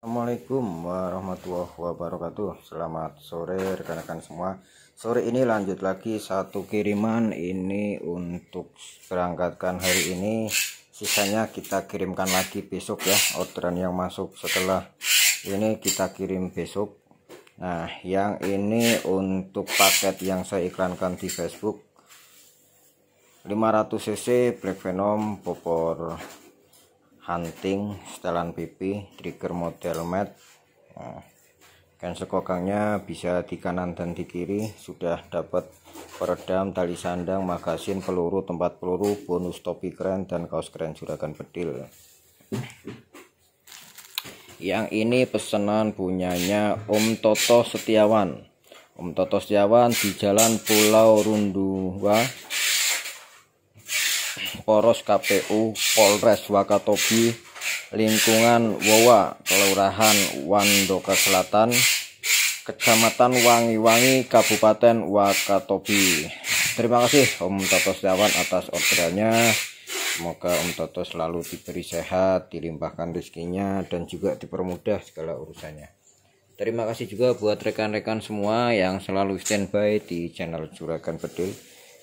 Assalamualaikum warahmatullahi wabarakatuh Selamat sore rekan-rekan semua Sore ini lanjut lagi satu kiriman Ini untuk berangkatkan hari ini Sisanya kita kirimkan lagi besok ya Orderan yang masuk setelah ini kita kirim besok Nah yang ini untuk paket yang saya iklankan di Facebook 500cc Black Venom Popor hunting setelan pipi trigger model mat nah, kokangnya bisa di kanan dan di kiri sudah dapat peredam tali sandang magasin peluru tempat peluru bonus topi keren dan kaos keren juragan bedil yang ini pesanan punyanya Om Toto Setiawan Om Toto Setiawan di Jalan Pulau Runduwa Poros KPU Polres Wakatobi lingkungan Wowa Kelurahan Wandoka Selatan Kecamatan Wangi-Wangi Kabupaten Wakatobi Terima kasih Om Toto Setiawan atas orderannya Semoga Om Toto selalu diberi sehat, dilimpahkan rezekinya, dan juga dipermudah segala urusannya. Terima kasih juga buat rekan-rekan semua yang selalu standby di channel Juragan Bedul.